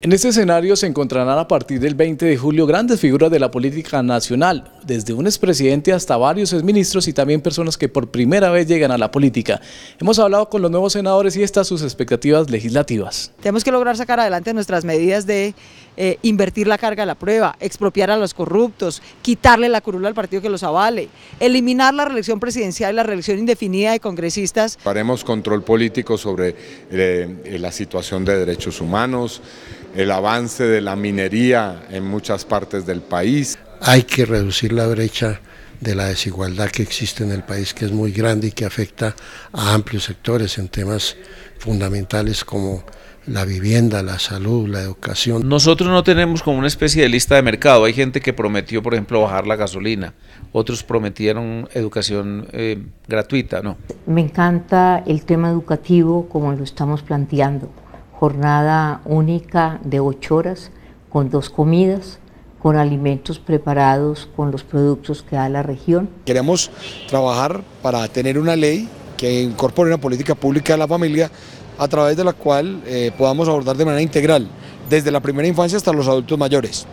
En este escenario se encontrarán a partir del 20 de julio grandes figuras de la política nacional, desde un expresidente hasta varios exministros y también personas que por primera vez llegan a la política. Hemos hablado con los nuevos senadores y estas sus expectativas legislativas. Tenemos que lograr sacar adelante nuestras medidas de eh, invertir la carga de la prueba, expropiar a los corruptos, quitarle la curula al partido que los avale, eliminar la reelección presidencial y la reelección indefinida de congresistas. Haremos control político sobre eh, eh, la situación de derechos humanos, el avance de la minería en muchas partes del país hay que reducir la brecha de la desigualdad que existe en el país, que es muy grande y que afecta a amplios sectores en temas fundamentales como la vivienda, la salud, la educación. Nosotros no tenemos como una especie de lista de mercado. Hay gente que prometió, por ejemplo, bajar la gasolina. Otros prometieron educación eh, gratuita, ¿no? Me encanta el tema educativo como lo estamos planteando. Jornada única de ocho horas con dos comidas con alimentos preparados con los productos que da la región. Queremos trabajar para tener una ley que incorpore una política pública de la familia a través de la cual eh, podamos abordar de manera integral, desde la primera infancia hasta los adultos mayores.